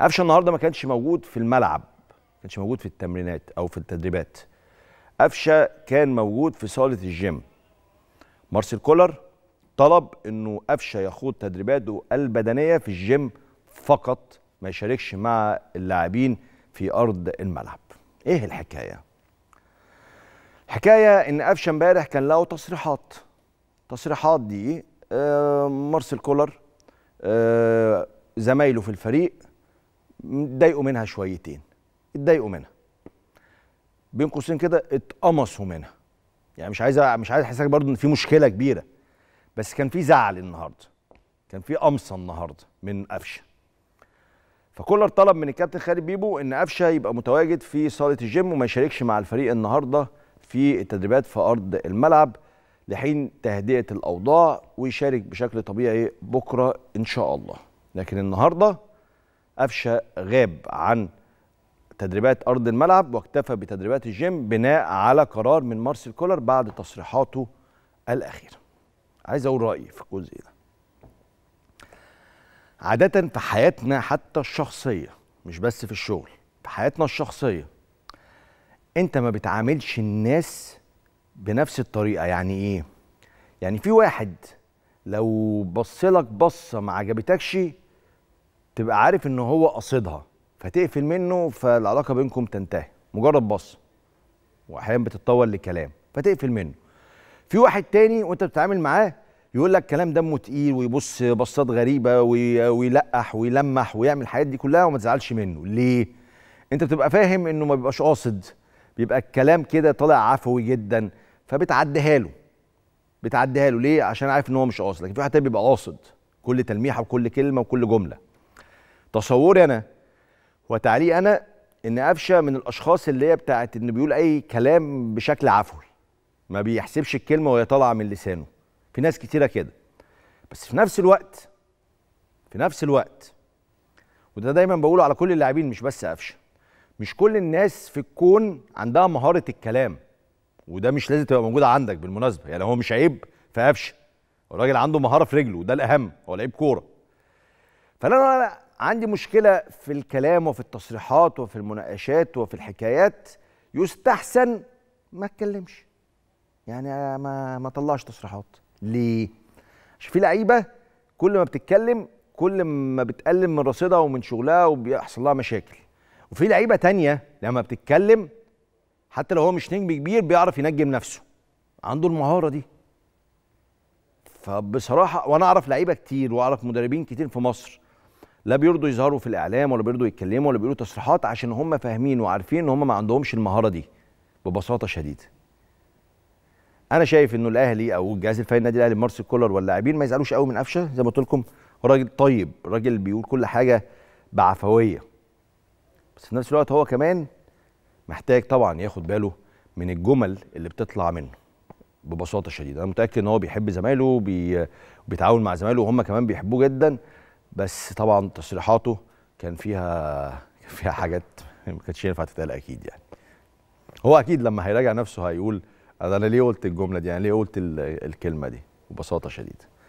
قفشه النهارده ما كانش موجود في الملعب ما كانش موجود في التمرينات او في التدريبات قفشه كان موجود في صاله الجيم مارسيل كولر طلب انه قفشه يخوض تدريباته البدنيه في الجيم فقط ما يشاركش مع اللاعبين في ارض الملعب ايه الحكايه حكايه ان قفشه امبارح كان له تصريحات تصريحات دي آه، مارسيل كولر آه، زمايله في الفريق اتضايقوا منها شويتين اتضايقوا منها بين قوسين كده اتقمصوا منها يعني مش عايز مش عايز احسسك برضو ان في مشكله كبيره بس كان في زعل النهارده كان في قمصه النهارده من قفشه فكولر طلب من الكابتن خالد بيبو ان قفشه يبقى متواجد في صاله الجيم وما يشاركش مع الفريق النهارده في التدريبات في ارض الملعب لحين تهدئه الاوضاع ويشارك بشكل طبيعي بكره ان شاء الله لكن النهارده قفشه غاب عن تدريبات ارض الملعب واكتفى بتدريبات الجيم بناء على قرار من مارسيل كولر بعد تصريحاته الاخيره عايز اقول رايي في الجزء ده عاده في حياتنا حتى الشخصيه مش بس في الشغل في حياتنا الشخصيه انت ما بتعاملش الناس بنفس الطريقه يعني ايه يعني في واحد لو بصلك بصه ما عجبتكش تبقى عارف ان هو قاصدها فتقفل منه فالعلاقه بينكم تنتهي مجرد بص واحيانا بتتطور لكلام فتقفل منه في واحد تاني وانت بتتعامل معاه يقول لك كلام دمه تقيل ويبص بصات غريبه ويلقح ويلمح ويعمل الحاجات دي كلها وما تزعلش منه ليه انت بتبقى فاهم انه ما بيبقاش قاصد بيبقى الكلام كده طالع عفوي جدا فبتعديها له بتعديها له ليه عشان عارف ان هو مش قاصد لكن في واحد تاني بيبقى قاصد كل تلميحه وكل كلمه وكل جمله تصوري انا وتعليق انا ان قفشه من الاشخاص اللي هي بتاعت انه بيقول اي كلام بشكل عفوي ما بيحسبش الكلمه وهي طالعه من لسانه في ناس كتيره كده بس في نفس الوقت في نفس الوقت وده دايما بقوله على كل اللاعبين مش بس قفشه مش كل الناس في الكون عندها مهاره الكلام وده مش لازم تبقى موجوده عندك بالمناسبه يعني هو مش عيب في قفشه الراجل عنده مهاره في رجله وده الاهم هو لعيب كوره فانا عندي مشكله في الكلام وفي التصريحات وفي المناقشات وفي الحكايات يستحسن ما اتكلمش يعني ما ما طلعش تصريحات ليه عشان في لعيبه كل ما بتتكلم كل ما بتقلل من رصيدها ومن شغلها وبيحصل لها مشاكل وفي لعيبه تانية لما بتتكلم حتى لو هو مش نجم كبير بيعرف ينجم نفسه عنده المهاره دي فبصراحه وانا اعرف لعيبه كتير واعرف مدربين كتير في مصر لا بيرضوا يظهروا في الاعلام ولا بيرضوا يتكلموا ولا بيقولوا تصريحات عشان هم فاهمين وعارفين ان هم ما عندهمش المهاره دي ببساطه شديده انا شايف انه الاهلي او الجهاز الفني النادي الاهلي مارسيل كولر واللاعبين ما يزعلوش قوي من قفشه زي ما قلت لكم راجل طيب راجل بيقول كل حاجه بعفويه بس في نفس الوقت هو كمان محتاج طبعا ياخد باله من الجمل اللي بتطلع منه ببساطه شديده انا متاكد ان هو بيحب زمايله وبيتعاون مع زمايله وهم كمان بيحبوه جدا بس طبعا تصريحاته كان فيها فيها حاجات ما كانتش ينفع تتقال اكيد يعني هو اكيد لما هيراجع نفسه هيقول انا ليه قلت الجمله دي انا يعني ليه قلت الكلمه دي ببساطه شديده